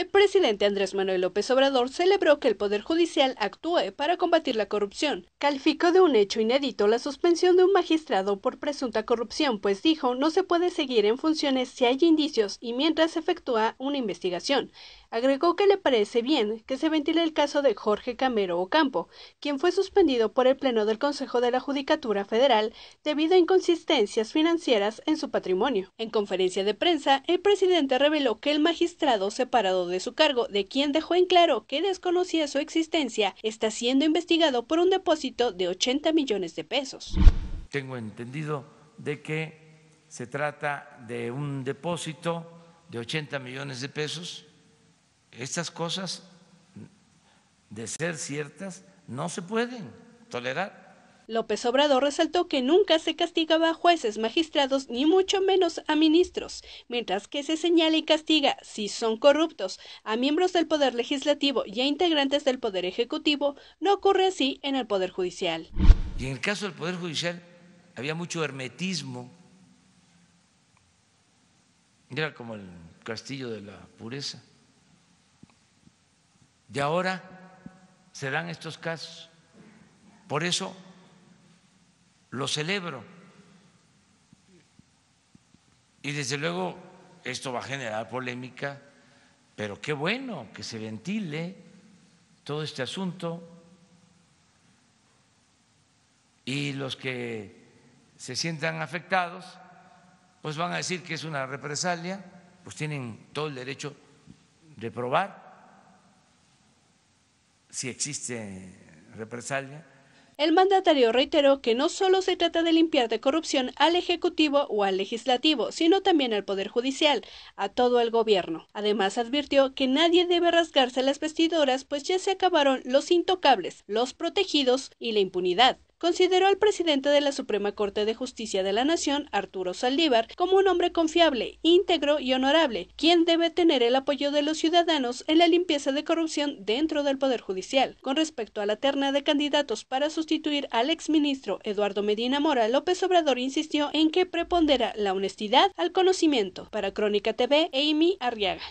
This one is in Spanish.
El presidente Andrés Manuel López Obrador celebró que el Poder Judicial actúe para combatir la corrupción. Calificó de un hecho inédito la suspensión de un magistrado por presunta corrupción, pues dijo no se puede seguir en funciones si hay indicios y mientras se efectúa una investigación. Agregó que le parece bien que se ventile el caso de Jorge Camero Ocampo, quien fue suspendido por el Pleno del Consejo de la Judicatura Federal debido a inconsistencias financieras en su patrimonio. En conferencia de prensa, el presidente reveló que el magistrado separado de su cargo, de quien dejó en claro que desconocía su existencia, está siendo investigado por un depósito de 80 millones de pesos. Tengo entendido de que se trata de un depósito de 80 millones de pesos. Estas cosas, de ser ciertas, no se pueden tolerar. López Obrador resaltó que nunca se castigaba a jueces, magistrados ni mucho menos a ministros, mientras que se señala y castiga, si son corruptos, a miembros del Poder Legislativo y a integrantes del Poder Ejecutivo, no ocurre así en el Poder Judicial. Y en el caso del Poder Judicial había mucho hermetismo, era como el castillo de la pureza. Y ahora se dan estos casos. Por eso lo celebro. Y desde luego esto va a generar polémica, pero qué bueno que se ventile todo este asunto. Y los que se sientan afectados, pues van a decir que es una represalia, pues tienen todo el derecho de probar si existe represalia el mandatario reiteró que no solo se trata de limpiar de corrupción al Ejecutivo o al Legislativo, sino también al Poder Judicial, a todo el gobierno. Además advirtió que nadie debe rasgarse las vestidoras, pues ya se acabaron los intocables, los protegidos y la impunidad consideró al presidente de la Suprema Corte de Justicia de la Nación, Arturo Saldívar, como un hombre confiable, íntegro y honorable, quien debe tener el apoyo de los ciudadanos en la limpieza de corrupción dentro del Poder Judicial. Con respecto a la terna de candidatos para sustituir al exministro Eduardo Medina Mora, López Obrador insistió en que prepondera la honestidad al conocimiento. Para Crónica TV, Amy Arriaga.